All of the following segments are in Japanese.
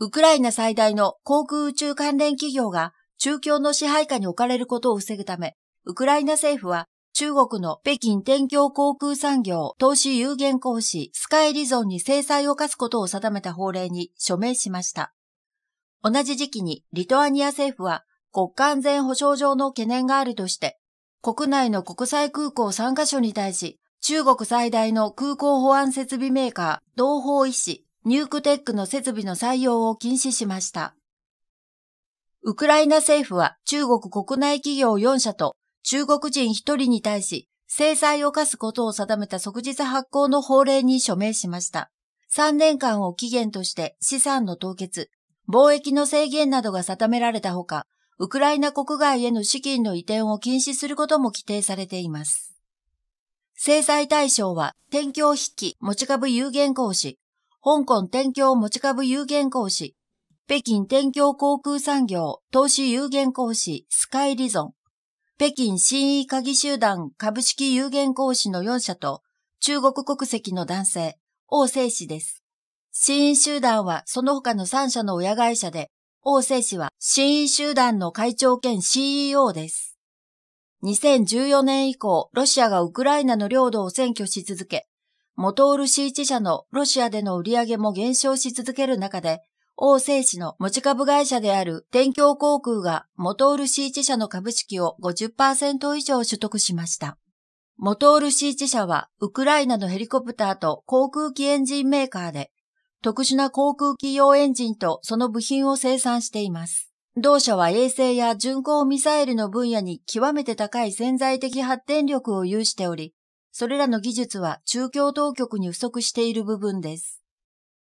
ウクライナ最大の航空宇宙関連企業が中共の支配下に置かれることを防ぐため、ウクライナ政府は中国の北京天京航空産業投資有限公司スカイリゾンに制裁を科すことを定めた法令に署名しました。同じ時期にリトアニア政府は国家安全保障上の懸念があるとして、国内の国際空港3カ所に対し、中国最大の空港保安設備メーカー、同胞医師ニュークテックの設備の採用を禁止しました。ウクライナ政府は中国国内企業4社と中国人1人に対し制裁を課すことを定めた即日発行の法令に署名しました。3年間を期限として資産の凍結、貿易の制限などが定められたほか、ウクライナ国外への資金の移転を禁止することも規定されています。制裁対象は、転居を引き、持ち株有限講師、香港天京持ち株有限講師、北京天京航空産業投資有限講師スカイリゾン、北京新意鍵集団株式有限講師の4社と中国国籍の男性、王政氏です。新意集団はその他の3社の親会社で、王政氏は新意集団の会長兼 CEO です。2014年以降、ロシアがウクライナの領土を占拠し続け、モトール漆一社のロシアでの売り上げも減少し続ける中で、王政氏の持ち株会社である天京航空がモトール漆一社の株式を50%以上取得しました。モトール漆一社はウクライナのヘリコプターと航空機エンジンメーカーで、特殊な航空機用エンジンとその部品を生産しています。同社は衛星や巡航ミサイルの分野に極めて高い潜在的発展力を有しており、これらの技術は中共当局に不足している部分です。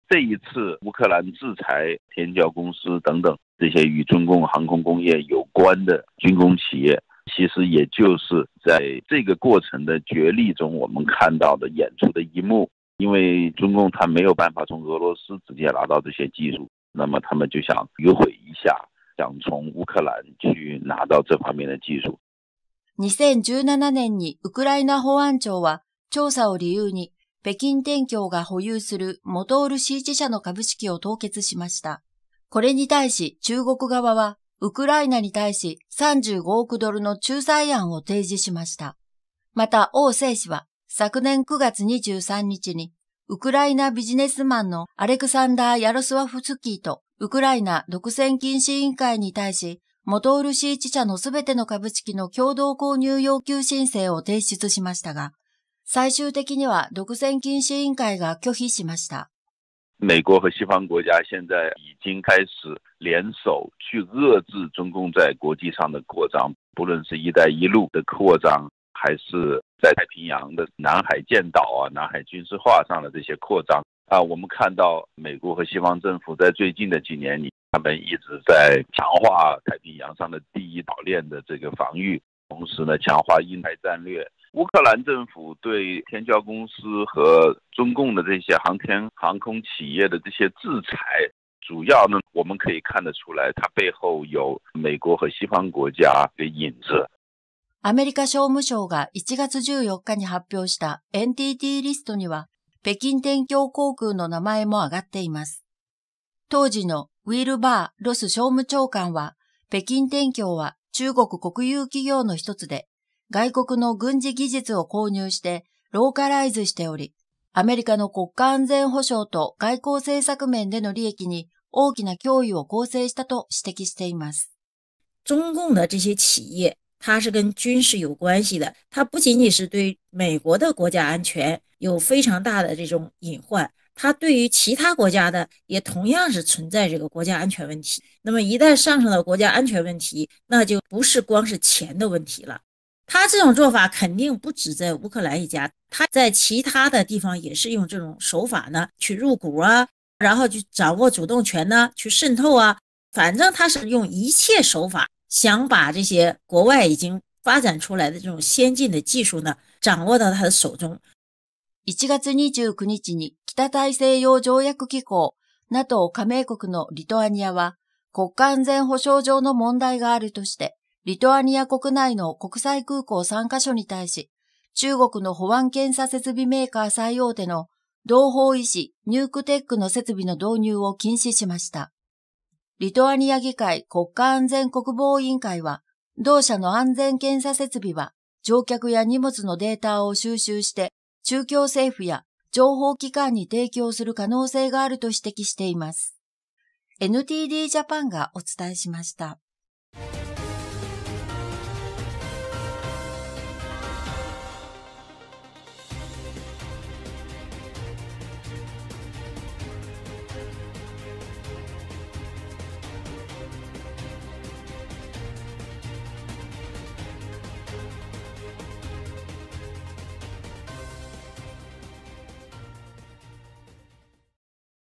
这一次乌克兰制裁天骄公司等等这些与中共航空工业有关的军工企业，其实也就是在这个过程的角力中，我们看到的演出的一幕。因为中共他没有办法从俄罗斯直接拿到这些技术，那么他们就想迂回一下，想从乌克兰去拿到这方面的技术。2017年にウクライナ保安庁は調査を理由に北京天協が保有するモトール C 自社の株式を凍結しました。これに対し中国側はウクライナに対し35億ドルの仲裁案を提示しました。また王政氏は昨年9月23日にウクライナビジネスマンのアレクサンダー・ヤロスワフスキーとウクライナ独占禁止委員会に対し元漆一社のすべての株式の共同購入要求申請を提出しましたが、最終的には独占禁止委員会が拒否しました。美国和西方国家现在已经开始联手去遏制中共在国际上的扩张，不论是一带一路的扩张，还是在太平洋的南海建岛啊、南海军事化上的这些扩张啊。我们看到美国和西方政府在最近的几年里他们一直在强化太平洋上的第一岛链的这个防御，同时呢，强化印太战略。乌克兰政府对天骄公司和中共的这些航天航空企业的这些制裁，主要呢，我们可以看得出来，它背后有美国和西方国家的影子。アメリカ商務省が1月14日に発表した NTT リストには、北京天橋航空の名前もがっています。当時のウィルバー・ロス商務長官は、北京天橋は中国国有企業の一つで、外国の軍事技術を購入してローカライズしており、アメリカの国家安全保障と外交政策面での利益に大きな脅威を構成したと指摘しています。中共の这些企业它是跟军事有关系的，它不仅仅是对美国的国家安全有非常大的这种隐患，他对于其他国家的也同样是存在这个国家安全问题。那么一旦上升到国家安全问题，那就不是光是钱的问题了。他这种做法肯定不止在乌克兰一家，他在其他的地方也是用这种手法呢去入股啊，然后去掌握主动权呢，去渗透啊。反正他是用一切手法，想把这些国外已经发展出来的这种先进的技术呢，掌握到他的手中。1月29日に北大西洋条約機構 NATO 加盟国のリトアニアは国家安全保障上の問題があるとして、リトアニア国内の国際空港3カ所に対し、中国の保安検査設備メーカー最大手の同胞医師ニュークテックの設備の導入を禁止しました。リトアニア議会国家安全国防委員会は、同社の安全検査設備は乗客や荷物のデータを収集して宗教政府や情報機関に提供する可能性があると指摘しています。NTD ジャパンがお伝えしました。